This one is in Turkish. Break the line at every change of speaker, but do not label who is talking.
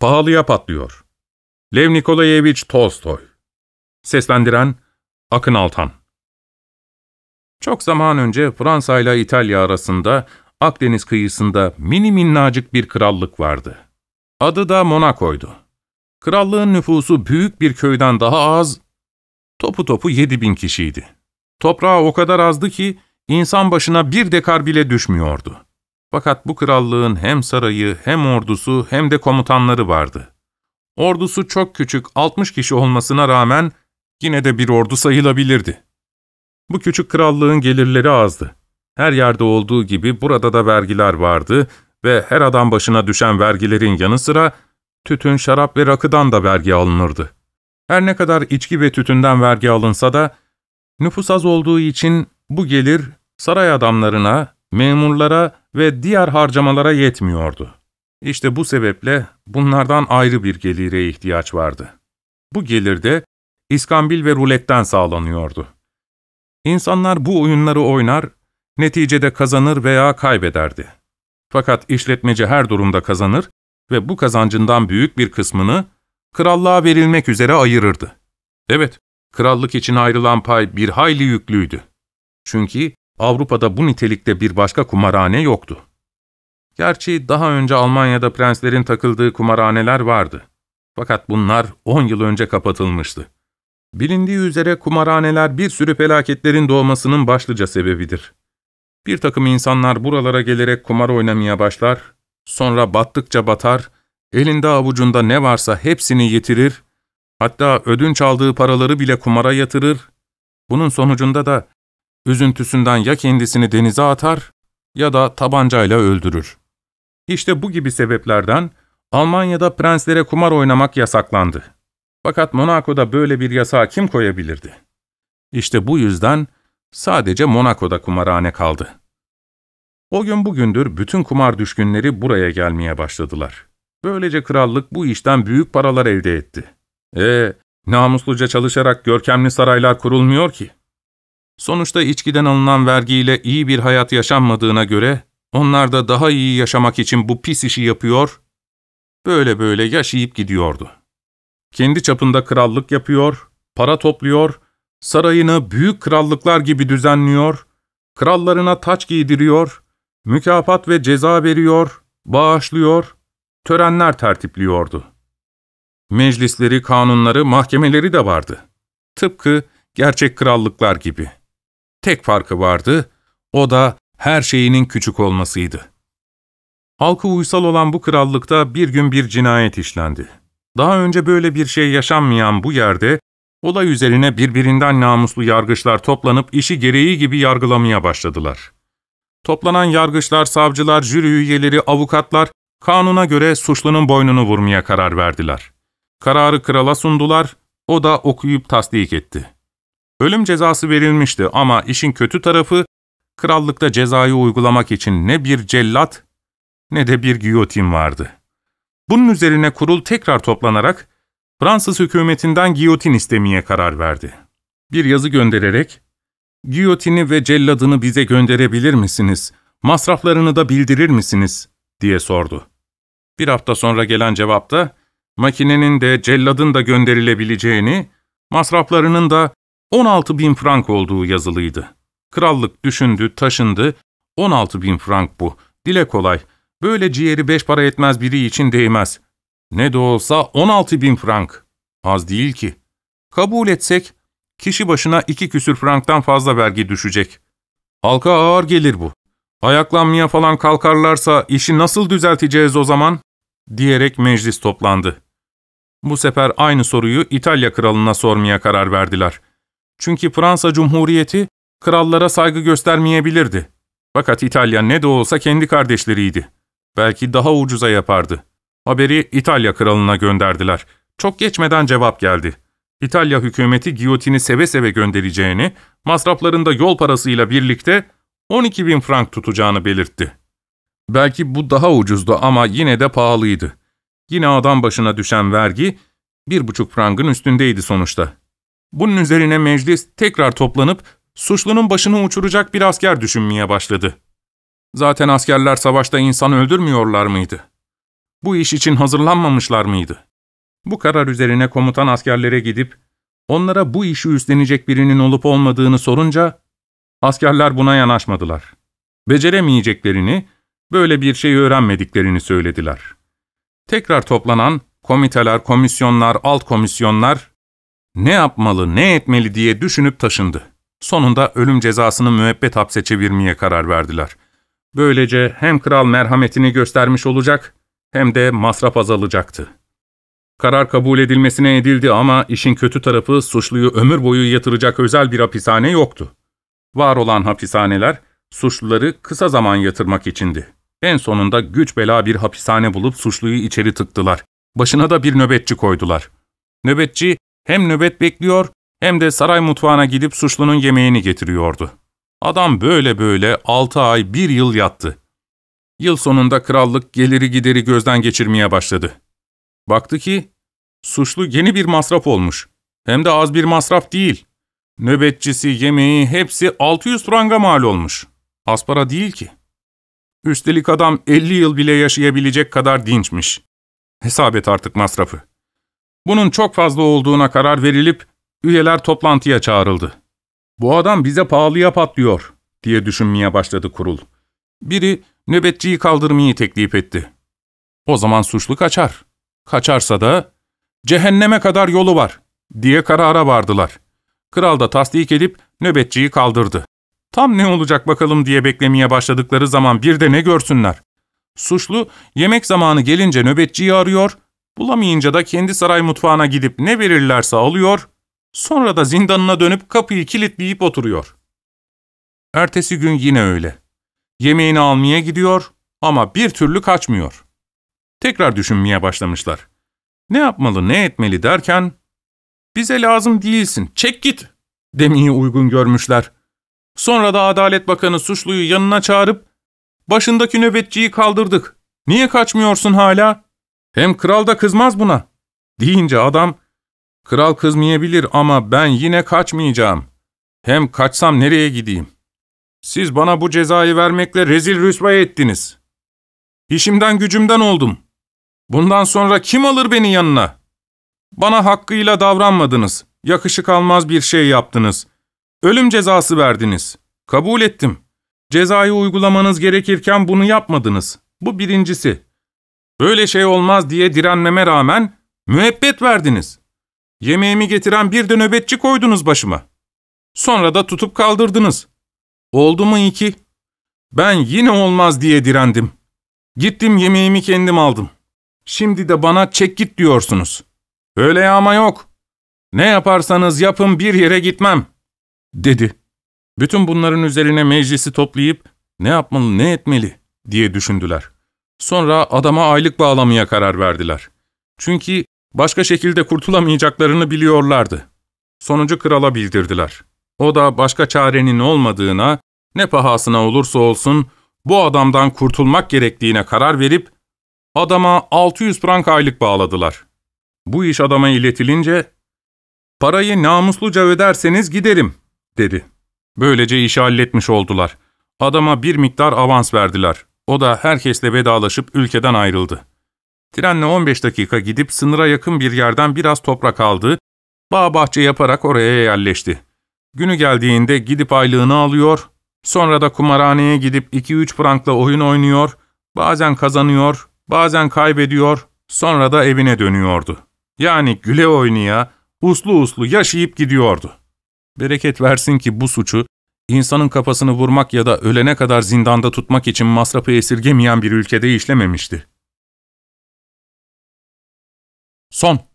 Pahalıya patlıyor. Lev Nikolayevich Tolstoy Seslendiren Akın Altan Çok zaman önce Fransa ile İtalya arasında Akdeniz kıyısında mini minnacık bir krallık vardı. Adı da Monaco'ydu. Krallığın nüfusu büyük bir köyden daha az, topu topu yedi bin kişiydi. Toprağı o kadar azdı ki insan başına bir dekar bile düşmüyordu. Fakat bu krallığın hem sarayı, hem ordusu, hem de komutanları vardı. Ordusu çok küçük 60 kişi olmasına rağmen yine de bir ordu sayılabilirdi. Bu küçük krallığın gelirleri azdı. Her yerde olduğu gibi burada da vergiler vardı ve her adam başına düşen vergilerin yanı sıra tütün, şarap ve rakıdan da vergi alınırdı. Her ne kadar içki ve tütünden vergi alınsa da nüfus az olduğu için bu gelir saray adamlarına memurlara ve diğer harcamalara yetmiyordu. İşte bu sebeple bunlardan ayrı bir gelire ihtiyaç vardı. Bu gelir de iskambil ve ruletten sağlanıyordu. İnsanlar bu oyunları oynar, neticede kazanır veya kaybederdi. Fakat işletmeci her durumda kazanır ve bu kazancından büyük bir kısmını krallığa verilmek üzere ayırırdı. Evet, krallık için ayrılan pay bir hayli yüklüydü. Çünkü Avrupa'da bu nitelikte bir başka kumarhane yoktu. Gerçi daha önce Almanya'da prenslerin takıldığı kumarhaneler vardı. Fakat bunlar 10 yıl önce kapatılmıştı. Bilindiği üzere kumarhaneler bir sürü felaketlerin doğmasının başlıca sebebidir. Bir takım insanlar buralara gelerek kumar oynamaya başlar, sonra battıkça batar, elinde avucunda ne varsa hepsini yitirir, hatta ödünç aldığı paraları bile kumara yatırır, bunun sonucunda da Üzüntüsünden ya kendisini denize atar ya da tabancayla öldürür. İşte bu gibi sebeplerden Almanya'da prenslere kumar oynamak yasaklandı. Fakat Monaco'da böyle bir yasağı kim koyabilirdi? İşte bu yüzden sadece Monaco'da kumarhane kaldı. O gün bugündür bütün kumar düşkünleri buraya gelmeye başladılar. Böylece krallık bu işten büyük paralar elde etti. E, namusluca çalışarak görkemli saraylar kurulmuyor ki. Sonuçta içkiden alınan vergiyle iyi bir hayat yaşanmadığına göre, onlar da daha iyi yaşamak için bu pis işi yapıyor, böyle böyle yaşayıp gidiyordu. Kendi çapında krallık yapıyor, para topluyor, sarayını büyük krallıklar gibi düzenliyor, krallarına taç giydiriyor, mükafat ve ceza veriyor, bağışlıyor, törenler tertipliyordu. Meclisleri, kanunları, mahkemeleri de vardı. Tıpkı gerçek krallıklar gibi.'' Tek farkı vardı, o da her şeyinin küçük olmasıydı. Halkı uysal olan bu krallıkta bir gün bir cinayet işlendi. Daha önce böyle bir şey yaşanmayan bu yerde, olay üzerine birbirinden namuslu yargıçlar toplanıp işi gereği gibi yargılamaya başladılar. Toplanan yargıçlar, savcılar, jüri üyeleri, avukatlar, kanuna göre suçlunun boynunu vurmaya karar verdiler. Kararı krala sundular, o da okuyup tasdik etti. Ölüm cezası verilmişti ama işin kötü tarafı, krallıkta cezayı uygulamak için ne bir cellat ne de bir giyotin vardı. Bunun üzerine kurul tekrar toplanarak Fransız hükümetinden giyotin istemeye karar verdi. Bir yazı göndererek, ''Giyotini ve celladını bize gönderebilir misiniz? Masraflarını da bildirir misiniz?'' diye sordu. Bir hafta sonra gelen cevapta, makinenin de celladın da gönderilebileceğini, masraflarının da 16 bin frank olduğu yazılıydı. Krallık düşündü, taşındı. 16 bin frank bu. Dile kolay. Böyle ciğeri beş para etmez biri için değmez. Ne de olsa 16 bin frank. Az değil ki. Kabul etsek, kişi başına iki küsür franktan fazla vergi düşecek. Halka ağır gelir bu. Ayaklanmaya falan kalkarlarsa işi nasıl düzelteceğiz o zaman? Diyerek meclis toplandı. Bu sefer aynı soruyu İtalya kralına sormaya karar verdiler.'' Çünkü Fransa Cumhuriyeti krallara saygı göstermeyebilirdi. Fakat İtalya ne de olsa kendi kardeşleriydi. Belki daha ucuza yapardı. Haberi İtalya kralına gönderdiler. Çok geçmeden cevap geldi. İtalya hükümeti giyotini seve seve göndereceğini, masraflarında yol parasıyla birlikte 12 bin frank tutacağını belirtti. Belki bu daha ucuzdu ama yine de pahalıydı. Yine adam başına düşen vergi bir buçuk frangın üstündeydi sonuçta. Bunun üzerine meclis tekrar toplanıp suçlunun başını uçuracak bir asker düşünmeye başladı. Zaten askerler savaşta insan öldürmüyorlar mıydı? Bu iş için hazırlanmamışlar mıydı? Bu karar üzerine komutan askerlere gidip onlara bu işi üstlenecek birinin olup olmadığını sorunca askerler buna yanaşmadılar. Beceremeyeceklerini, böyle bir şey öğrenmediklerini söylediler. Tekrar toplanan komiteler, komisyonlar, alt komisyonlar ne yapmalı, ne etmeli diye düşünüp taşındı. Sonunda ölüm cezasını müebbet hapse çevirmeye karar verdiler. Böylece hem kral merhametini göstermiş olacak hem de masraf azalacaktı. Karar kabul edilmesine edildi ama işin kötü tarafı suçluyu ömür boyu yatıracak özel bir hapishane yoktu. Var olan hapishaneler suçluları kısa zaman yatırmak içindi. En sonunda güç bela bir hapishane bulup suçluyu içeri tıktılar. Başına da bir nöbetçi koydular. Nöbetçi hem nöbet bekliyor hem de saray mutfağına gidip suçlunun yemeğini getiriyordu. Adam böyle böyle altı ay bir yıl yattı. Yıl sonunda krallık geliri gideri gözden geçirmeye başladı. Baktı ki suçlu yeni bir masraf olmuş. Hem de az bir masraf değil. Nöbetçisi, yemeği hepsi 600 franga mal olmuş. Az para değil ki. Üstelik adam 50 yıl bile yaşayabilecek kadar dinçmiş. Hesap et artık masrafı. Bunun çok fazla olduğuna karar verilip üyeler toplantıya çağrıldı. Bu adam bize pahalıya patlıyor diye düşünmeye başladı kurul. Biri nöbetçiyi kaldırmayı teklif etti. O zaman suçlu kaçar. Kaçarsa da cehenneme kadar yolu var diye karara vardılar. Kral da tasdik edip nöbetçiyi kaldırdı. Tam ne olacak bakalım diye beklemeye başladıkları zaman bir de ne görsünler. Suçlu yemek zamanı gelince nöbetçiyi arıyor, Bulamayınca da kendi saray mutfağına gidip ne verirlerse alıyor, sonra da zindanına dönüp kapıyı kilitleyip oturuyor. Ertesi gün yine öyle. Yemeğini almaya gidiyor ama bir türlü kaçmıyor. Tekrar düşünmeye başlamışlar. Ne yapmalı ne etmeli derken, ''Bize lazım değilsin, çek git!'' demeyi uygun görmüşler. Sonra da Adalet Bakanı suçluyu yanına çağırıp, ''Başındaki nöbetçiyi kaldırdık, niye kaçmıyorsun hala?'' Hem kral da kızmaz buna. Deyince adam, kral kızmayabilir ama ben yine kaçmayacağım. Hem kaçsam nereye gideyim? Siz bana bu cezayı vermekle rezil rüsvay ettiniz. İşimden gücümden oldum. Bundan sonra kim alır beni yanına? Bana hakkıyla davranmadınız. Yakışık almaz bir şey yaptınız. Ölüm cezası verdiniz. Kabul ettim. Cezayı uygulamanız gerekirken bunu yapmadınız. Bu birincisi. Böyle şey olmaz diye direnmeme rağmen müebbet verdiniz. Yemeğimi getiren bir de nöbetçi koydunuz başıma. Sonra da tutup kaldırdınız. Oldu mu iki? Ben yine olmaz diye direndim. Gittim yemeğimi kendim aldım. Şimdi de bana çek git diyorsunuz. Öyle yağma yok. Ne yaparsanız yapın bir yere gitmem, dedi. Bütün bunların üzerine meclisi toplayıp ne yapmalı ne etmeli diye düşündüler. Sonra adama aylık bağlamaya karar verdiler. Çünkü başka şekilde kurtulamayacaklarını biliyorlardı. Sonucu krala bildirdiler. O da başka çarenin olmadığına, ne pahasına olursa olsun bu adamdan kurtulmak gerektiğine karar verip adama 600 frank aylık bağladılar. Bu iş adama iletilince ''Parayı namusluca öderseniz giderim.'' dedi. Böylece işi halletmiş oldular. Adama bir miktar avans verdiler. O da herkesle vedalaşıp ülkeden ayrıldı. Trenle 15 dakika gidip sınıra yakın bir yerden biraz toprak aldı, bağ bahçe yaparak oraya yerleşti. Günü geldiğinde gidip aylığını alıyor, sonra da kumarhaneye gidip 2-3 frankla oyun oynuyor, bazen kazanıyor, bazen kaybediyor, sonra da evine dönüyordu. Yani güle oynaya, uslu uslu yaşayıp gidiyordu. Bereket versin ki bu suçu insanın kafasını vurmak ya da ölene kadar zindanda tutmak için masrafı esirgemeyen bir ülkede işlememişti. Son